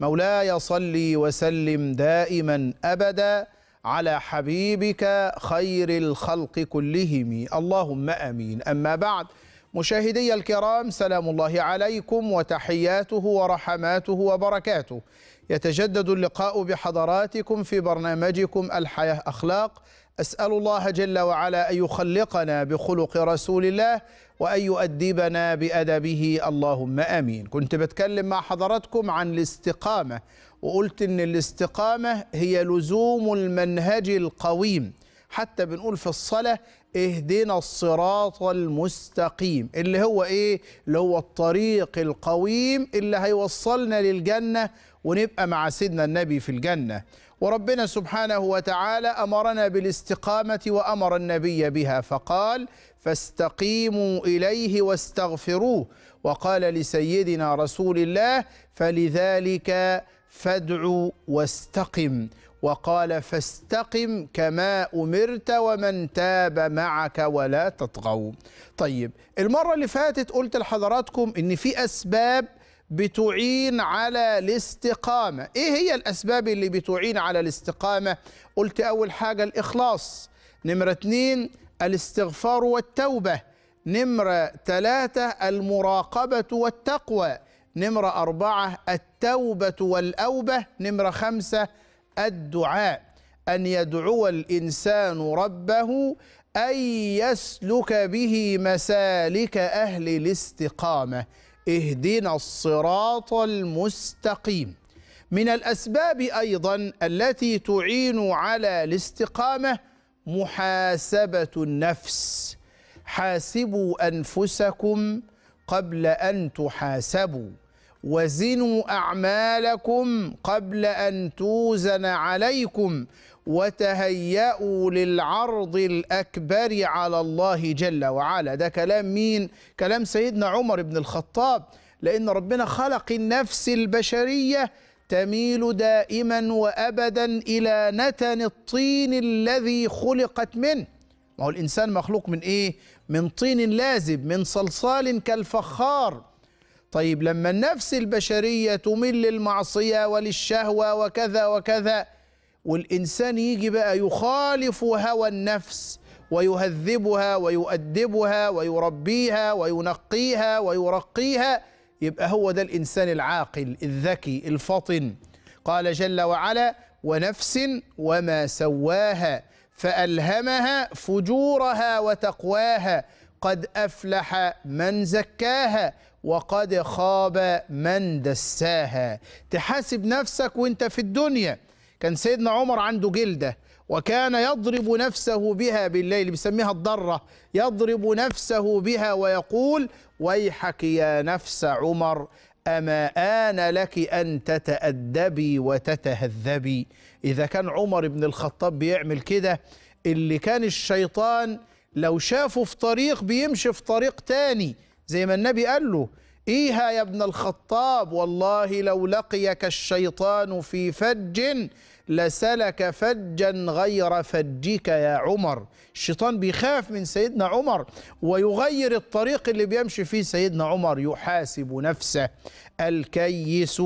مولاي صل وسلم دائما أبدا على حبيبك خير الخلق كلهم اللهم أمين أما بعد مشاهدي الكرام سلام الله عليكم وتحياته ورحماته وبركاته يتجدد اللقاء بحضراتكم في برنامجكم الحياة أخلاق أسأل الله جل وعلا أن يخلقنا بخلق رسول الله وأن يؤدبنا بأدبه اللهم آمين كنت بتكلم مع حضراتكم عن الاستقامة وقلت أن الاستقامة هي لزوم المنهج القويم حتى بنقول في الصلاة اهدنا الصراط المستقيم اللي هو ايه اللي هو الطريق القويم اللي هيوصلنا للجنة ونبقى مع سيدنا النبي في الجنة وربنا سبحانه وتعالى أمرنا بالاستقامة وأمر النبي بها فقال فاستقيموا إليه واستغفروه وقال لسيدنا رسول الله فلذلك فادعوا واستقم وقال فاستقم كما امرت ومن تاب معك ولا تطغوا طيب المره اللي فاتت قلت لحضراتكم ان في اسباب بتعين على الاستقامه ايه هي الاسباب اللي بتعين على الاستقامه قلت اول حاجه الاخلاص نمره اثنين الاستغفار والتوبه نمره ثلاثه المراقبه والتقوى نمره اربعه التوبه والاوبه نمره خمسه الدعاء أن يدعو الإنسان ربه أن يسلك به مسالك أهل الاستقامة اهدنا الصراط المستقيم من الأسباب أيضا التي تعين على الاستقامة محاسبة النفس حاسبوا أنفسكم قبل أن تحاسبوا وزنوا اعمالكم قبل ان توزن عليكم وتهيأوا للعرض الأكبر على الله جل وعلا ده كلام مين؟ كلام سيدنا عمر بن الخطاب لأن ربنا خلق النفس البشرية تميل دائما وأبدا إلى نتن الطين الذي خلقت منه ما هو الإنسان مخلوق من إيه؟ من طين لازب من صلصال كالفخار طيب لما النفس البشرية تمل للمعصية وللشهوة وكذا وكذا والإنسان يجي بقى يخالف هوى النفس ويهذبها ويؤدبها ويربيها وينقيها ويرقيها يبقى هو ده الإنسان العاقل الذكي الفطن قال جل وعلا ونفس وما سواها فألهمها فجورها وتقواها قد افلح من زكاها وقد خاب من دساها تحاسب نفسك وانت في الدنيا كان سيدنا عمر عنده جلده وكان يضرب نفسه بها بالليل بيسميها الضرة يضرب نفسه بها ويقول ويحك يا نفس عمر أما آن لك أن تتأدبي وتتهذبي إذا كان عمر بن الخطاب بيعمل كده اللي كان الشيطان لو شافوا في طريق بيمشي في طريق تاني زي ما النبي قال له إيها يا ابن الخطاب والله لو لقيك الشيطان في فج لسلك فجا غير فجك يا عمر الشيطان بيخاف من سيدنا عمر ويغير الطريق اللي بيمشي فيه سيدنا عمر يحاسب نفسه الكيس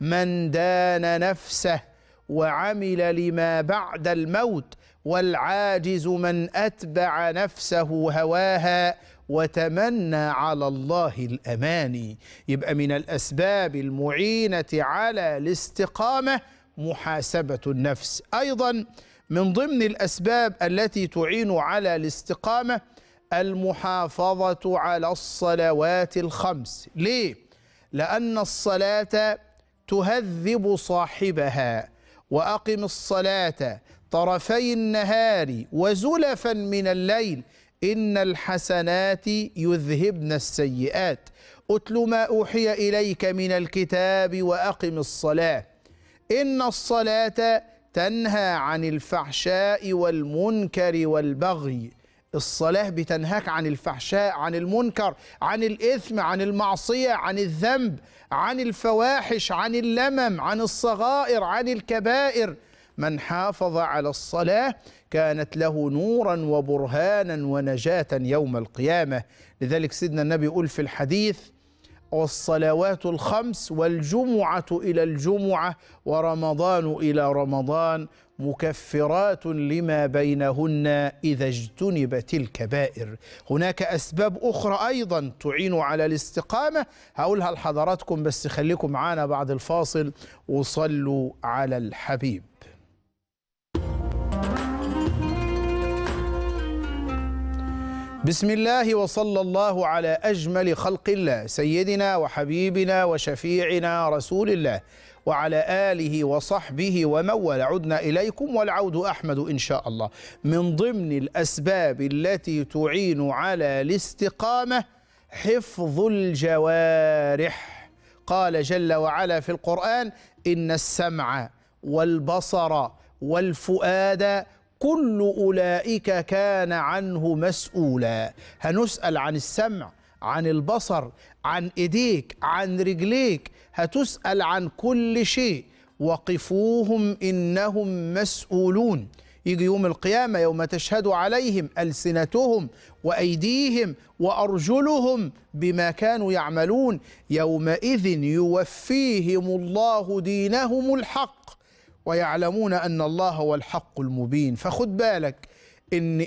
من دان نفسه وعمل لما بعد الموت والعاجز من اتبع نفسه هواها وتمنى على الله الاماني يبقى من الاسباب المعينه على الاستقامه محاسبه النفس ايضا من ضمن الاسباب التي تعين على الاستقامه المحافظه على الصلوات الخمس ليه لان الصلاه تهذب صاحبها واقم الصلاه طرفي النهار وزلفا من الليل إن الحسنات يذهبن السيئات أتل ما أوحي إليك من الكتاب وأقم الصلاة إن الصلاة تنهى عن الفحشاء والمنكر والبغي الصلاة بتنهاك عن الفحشاء عن المنكر عن الإثم عن المعصية عن الذنب عن الفواحش عن اللمم عن الصغائر عن الكبائر من حافظ على الصلاة كانت له نورا وبرهانا ونجاة يوم القيامة لذلك سيدنا النبي يقول في الحديث والصلوات الخمس والجمعة إلى الجمعة ورمضان إلى رمضان مكفرات لما بينهن إذا اجتنبت الكبائر هناك أسباب أخرى أيضا تعين على الاستقامة هقولها لحضراتكم بس خليكم معانا بعد الفاصل وصلوا على الحبيب بسم الله وصلى الله على أجمل خلق الله سيدنا وحبيبنا وشفيعنا رسول الله وعلى آله وصحبه ومن عدنا إليكم والعود أحمد إن شاء الله من ضمن الأسباب التي تعين على الاستقامة حفظ الجوارح قال جل وعلا في القرآن إن السمع والبصر والفؤاد كل أولئك كان عنه مسؤولا هنسأل عن السمع عن البصر عن إيديك عن رجليك هتسأل عن كل شيء وقفوهم إنهم مسؤولون يجي يوم القيامة يوم تشهد عليهم ألسنتهم وأيديهم وأرجلهم بما كانوا يعملون يومئذ يوفيهم الله دينهم الحق ويعلمون أن الله هو الحق المبين فخد بالك إن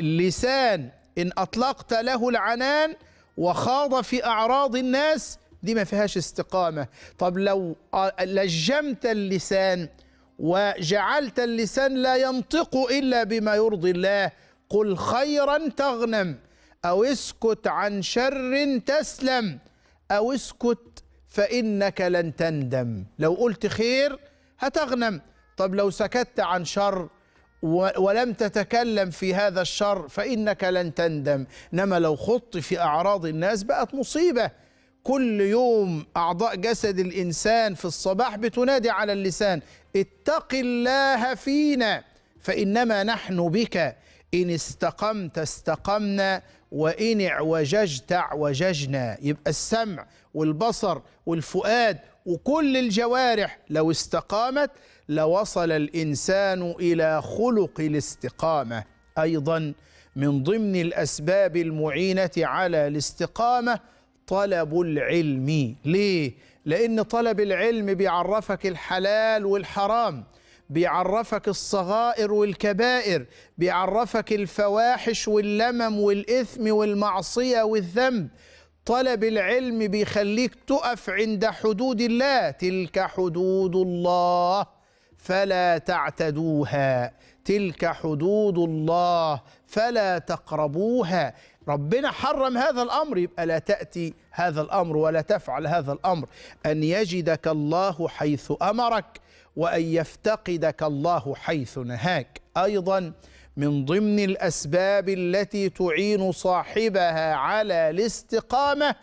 اللسان إن أطلقت له العنان وخاض في أعراض الناس دي ما فيهاش استقامة طب لو لجمت اللسان وجعلت اللسان لا ينطق إلا بما يرضي الله قل خيرا تغنم أو اسكت عن شر تسلم أو اسكت فإنك لن تندم لو قلت خير هتغنم طب لو سكت عن شر ولم تتكلم في هذا الشر فإنك لن تندم إنما لو خضت في أعراض الناس بقت مصيبة كل يوم أعضاء جسد الإنسان في الصباح بتنادي على اللسان اتق الله فينا فإنما نحن بك إن استقمت استقمنا وإن اعوججت اعوججنا يبقى السمع والبصر والفؤاد وكل الجوارح لو استقامت لوصل الإنسان إلى خلق الاستقامة أيضا من ضمن الأسباب المعينة على الاستقامة طلب العلم ليه؟ لأن طلب العلم بيعرفك الحلال والحرام بيعرفك الصغائر والكبائر بيعرفك الفواحش واللمم والإثم والمعصية والذنب طلب العلم بيخليك تقف عند حدود الله تلك حدود الله فلا تعتدوها تلك حدود الله فلا تقربوها ربنا حرم هذا الامر يبقى لا تاتي هذا الامر ولا تفعل هذا الامر ان يجدك الله حيث امرك وأن يفتقدك الله حيث نهاك أيضا من ضمن الأسباب التي تعين صاحبها على الاستقامة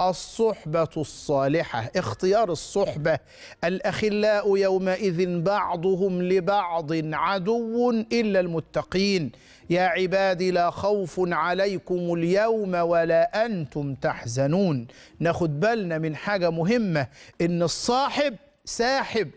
الصحبة الصالحة اختيار الصحبة الأخلاء يومئذ بعضهم لبعض عدو إلا المتقين يا عبادي لا خوف عليكم اليوم ولا أنتم تحزنون ناخد بالنا من حاجة مهمة إن الصاحب ساحب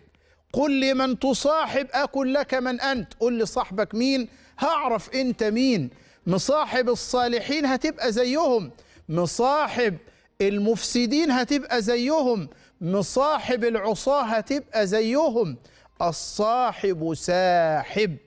قل لمن تصاحب أكن لك من أنت قل لصاحبك مين هعرف أنت مين مصاحب الصالحين هتبقى زيهم مصاحب المفسدين هتبقى زيهم مصاحب العصاة هتبقى زيهم الصاحب ساحب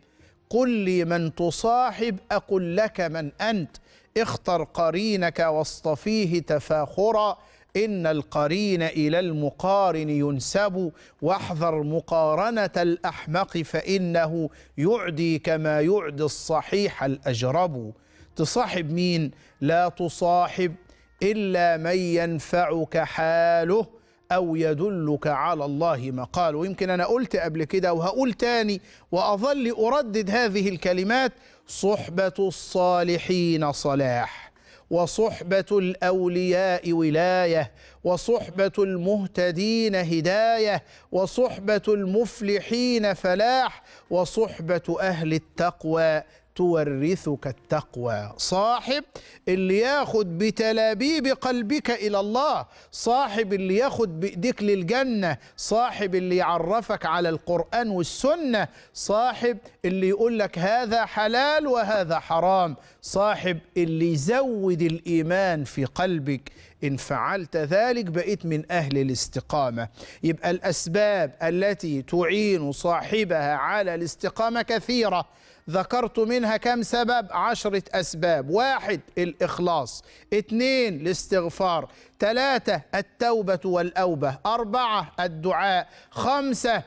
قل لي من تصاحب أقل لك من أنت اختر قرينك واصطفيه تفاخرا إن القرين إلى المقارن ينسب واحذر مقارنة الأحمق فإنه يعدي كما يعدي الصحيح الأجرب تصاحب مين لا تصاحب إلا من ينفعك حاله أو يدلك على الله مقال ويمكن أنا قلت قبل كده وهقول تاني وأظل أردد هذه الكلمات صحبة الصالحين صلاح وصحبة الأولياء ولاية وصحبة المهتدين هداية وصحبة المفلحين فلاح وصحبة أهل التقوى تورثك التقوى صاحب اللي ياخد بتلابيب قلبك إلى الله صاحب اللي ياخد بإيديك للجنة صاحب اللي يعرفك على القرآن والسنة صاحب اللي يقول لك هذا حلال وهذا حرام صاحب اللي يزود الإيمان في قلبك إن فعلت ذلك بقيت من أهل الاستقامة يبقى الأسباب التي تعين صاحبها على الاستقامة كثيرة ذكرت منها كم سبب عشرة أسباب واحد الإخلاص اثنين الاستغفار ثلاثة التوبة والأوبة أربعة الدعاء خمسة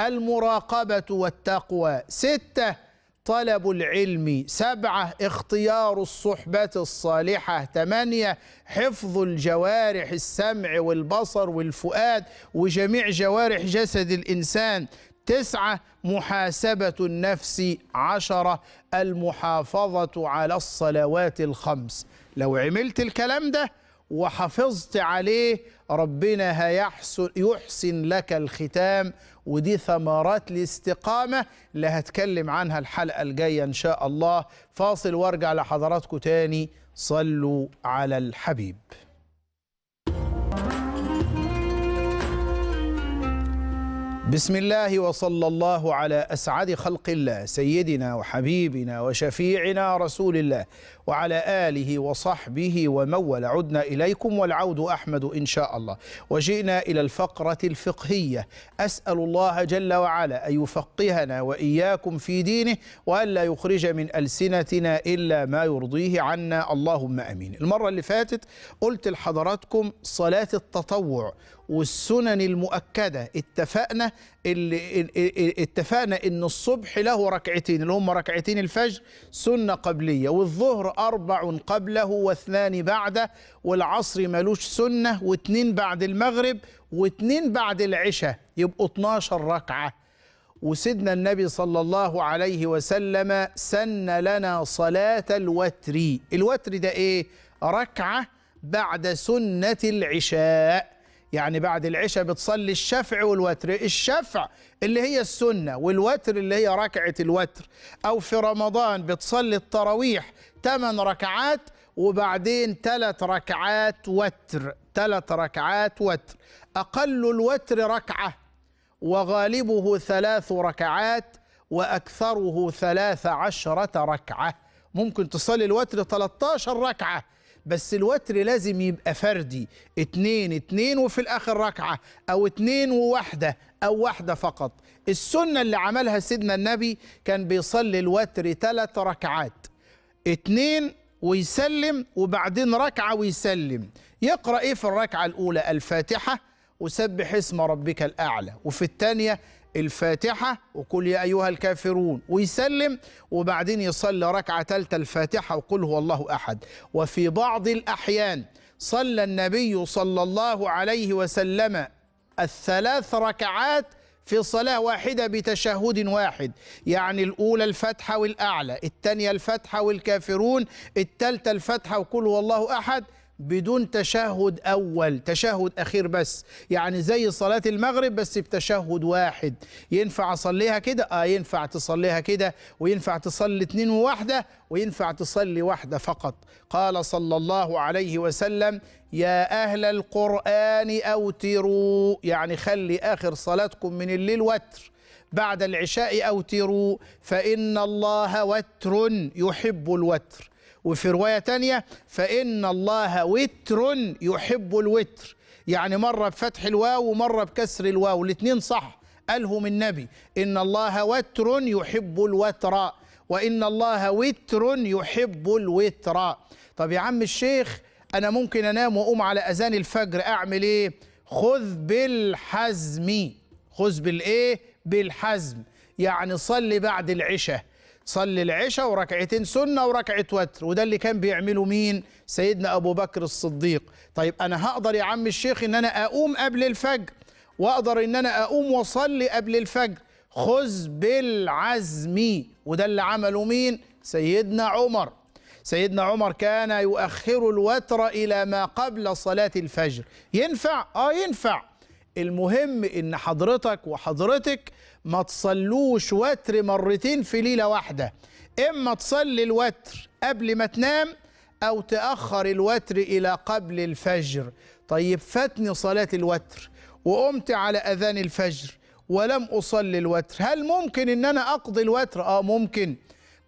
المراقبة والتقوى ستة طلب العلم سبعة اختيار الصحبة الصالحة ثمانية حفظ الجوارح السمع والبصر والفؤاد وجميع جوارح جسد الإنسان تسعة محاسبة النفس عشرة المحافظة على الصلوات الخمس لو عملت الكلام ده وحفظت عليه ربنا هيحسن يحسن لك الختام ودي ثمرات الاستقامة اللي هتكلم عنها الحلقة الجاية إن شاء الله فاصل وارجع لحضراتكم تاني صلوا على الحبيب بسم الله وصلى الله على اسعد خلق الله سيدنا وحبيبنا وشفيعنا رسول الله وعلى اله وصحبه ومن عدنا اليكم والعود احمد ان شاء الله وجئنا الى الفقره الفقهيه اسال الله جل وعلا ان يفقهنا واياكم في دينه والا يخرج من السنتنا الا ما يرضيه عنا اللهم امين المره اللي فاتت قلت لحضراتكم صلاه التطوع والسنن المؤكده اتفقنا اللي اتفقنا ان الصبح له ركعتين اللي هم ركعتين الفجر سنه قبليه والظهر اربع قبله واثنان بعده والعصر ملوش سنه واثنين بعد المغرب واثنين بعد العشاء يبقوا 12 ركعه وسيدنا النبي صلى الله عليه وسلم سن لنا صلاه الوتر الوتر ده ايه ركعه بعد سنه العشاء يعني بعد العشاء بتصلي الشفع والوتر الشفع اللي هي السنة والوتر اللي هي ركعة الوتر أو في رمضان بتصلي التراويح ثمان ركعات وبعدين ثلاث ركعات وتر ثلاث ركعات وتر أقل الوتر ركعة وغالبه ثلاث ركعات وأكثره ثلاث عشرة ركعة ممكن تصلي الوتر 13 ركعة بس الوتر لازم يبقى فردي اتنين اتنين وفي الاخر ركعة او اتنين وواحدة او واحدة فقط السنة اللي عملها سيدنا النبي كان بيصلي الوتر ثلاث ركعات اتنين ويسلم وبعدين ركعة ويسلم يقرأ ايه في الركعة الاولى الفاتحة وسبح اسم ربك الاعلى وفي الثانية الفاتحة وقل يا أيها الكافرون ويسلم وبعدين يصلي ركعة ثالثة الفاتحة وقل هو الله أحد وفي بعض الأحيان صلى النبي صلى الله عليه وسلم الثلاث ركعات في صلاة واحدة بتشهد واحد يعني الأولى الفتحة والأعلى الثانية الفتحة والكافرون الثالثة الفتحة وقل هو الله أحد بدون تشهد أول تشهد أخير بس يعني زي صلاة المغرب بس بتشهد واحد ينفع أصليها كده آه ينفع تصليها كده وينفع تصلي اتنين وواحدة وينفع تصلي واحدة فقط قال صلى الله عليه وسلم يا أهل القرآن أوتروا يعني خلي آخر صلاتكم من الليل وتر بعد العشاء أوتروا فإن الله وتر يحب الوتر وفي رواية تانية فإن الله وتر يحب الوتر يعني مرة بفتح الواو ومرة بكسر الواو الاثنين صح قالهم النبي إن الله وتر يحب الوتر وإن الله وتر يحب الوتر طب يا عم الشيخ أنا ممكن أنام وأقوم على أذان الفجر أعمل إيه خذ بالحزم خذ بالإيه بالحزم يعني صلي بعد العشاء صلي العشاء وركعتين سنة وركعة وتر وده اللي كان بيعمله مين سيدنا أبو بكر الصديق طيب أنا هقدر يا عم الشيخ إن أنا أقوم قبل الفجر وأقدر إن أنا أقوم وأصلي قبل الفجر خذ بالعزم وده اللي عمله مين سيدنا عمر سيدنا عمر كان يؤخر الوتر إلى ما قبل صلاة الفجر ينفع؟ آه ينفع المهم إن حضرتك وحضرتك ما تصلوش وتر مرتين في ليله واحده اما تصلي الوتر قبل ما تنام او تاخر الوتر الى قبل الفجر طيب فاتني صلاه الوتر وقمت على اذان الفجر ولم اصلي الوتر هل ممكن ان انا اقضي الوتر اه ممكن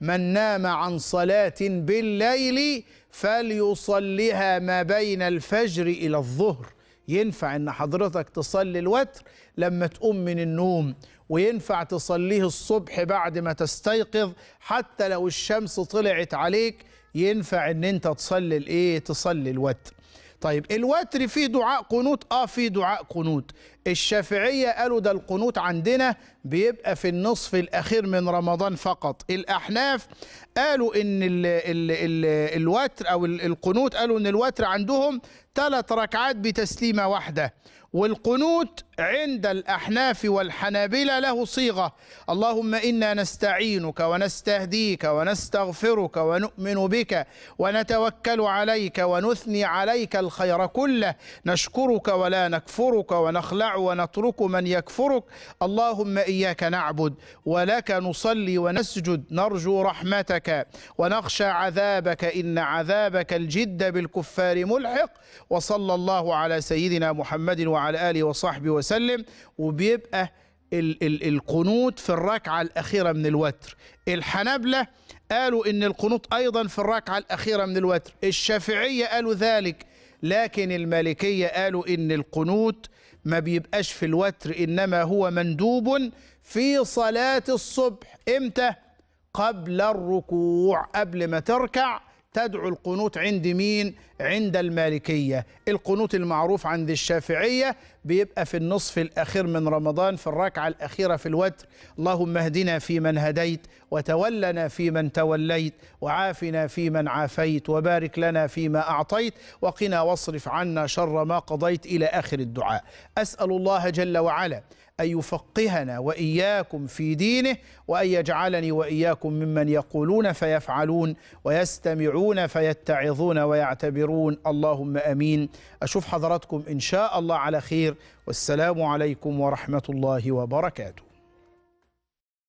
من نام عن صلاه بالليل فليصليها ما بين الفجر الى الظهر ينفع ان حضرتك تصلي الوتر لما تقوم من النوم وينفع تصليه الصبح بعد ما تستيقظ حتى لو الشمس طلعت عليك ينفع ان انت تصلي الايه تصلي الوتر طيب الوتر فيه دعاء قنوت اه فيه دعاء قنوت الشافعية قالوا ده القنوت عندنا بيبقى في النصف الأخير من رمضان فقط الأحناف قالوا إن الـ الـ الـ الوتر أو القنوت قالوا إن الوتر عندهم ثلاث ركعات بتسليمة واحدة والقنوت عند الأحناف والحنابلة له صيغة اللهم إنا نستعينك ونستهديك ونستغفرك ونؤمن بك ونتوكل عليك ونثني عليك الخير كله نشكرك ولا نكفرك ونخلع ونترك من يكفرك اللهم إياك نعبد ولك نصلي ونسجد نرجو رحمتك ونخشى عذابك إن عذابك الجد بالكفار ملحق وصلى الله على سيدنا محمد وعلى آله وصحبه وسلم وبيبقى ال ال القنوت في الركعة الأخيرة من الوتر الحنبلة قالوا إن القنوت أيضا في الركعة الأخيرة من الوتر الشافعية قالوا ذلك لكن المالكية قالوا إن القنوت ما بيبقاش في الوتر إنما هو مندوب في صلاة الصبح إمتى؟ قبل الركوع قبل ما تركع تدعو القنوت عند مين؟ عند المالكية القنوت المعروف عند الشافعية بيبقى في النصف الأخير من رمضان في الركعة الأخيرة في الوتر اللهم اهدنا في من هديت وتولنا في من توليت وعافنا في من عافيت وبارك لنا فيما أعطيت وقنا واصرف عنا شر ما قضيت إلى آخر الدعاء أسأل الله جل وعلا أن يفقهنا وإياكم في دينه وأن يجعلني وإياكم ممن يقولون فيفعلون ويستمعون فيتعظون ويعتبرون اللهم أمين أشوف حضراتكم إن شاء الله على خير والسلام عليكم ورحمة الله وبركاته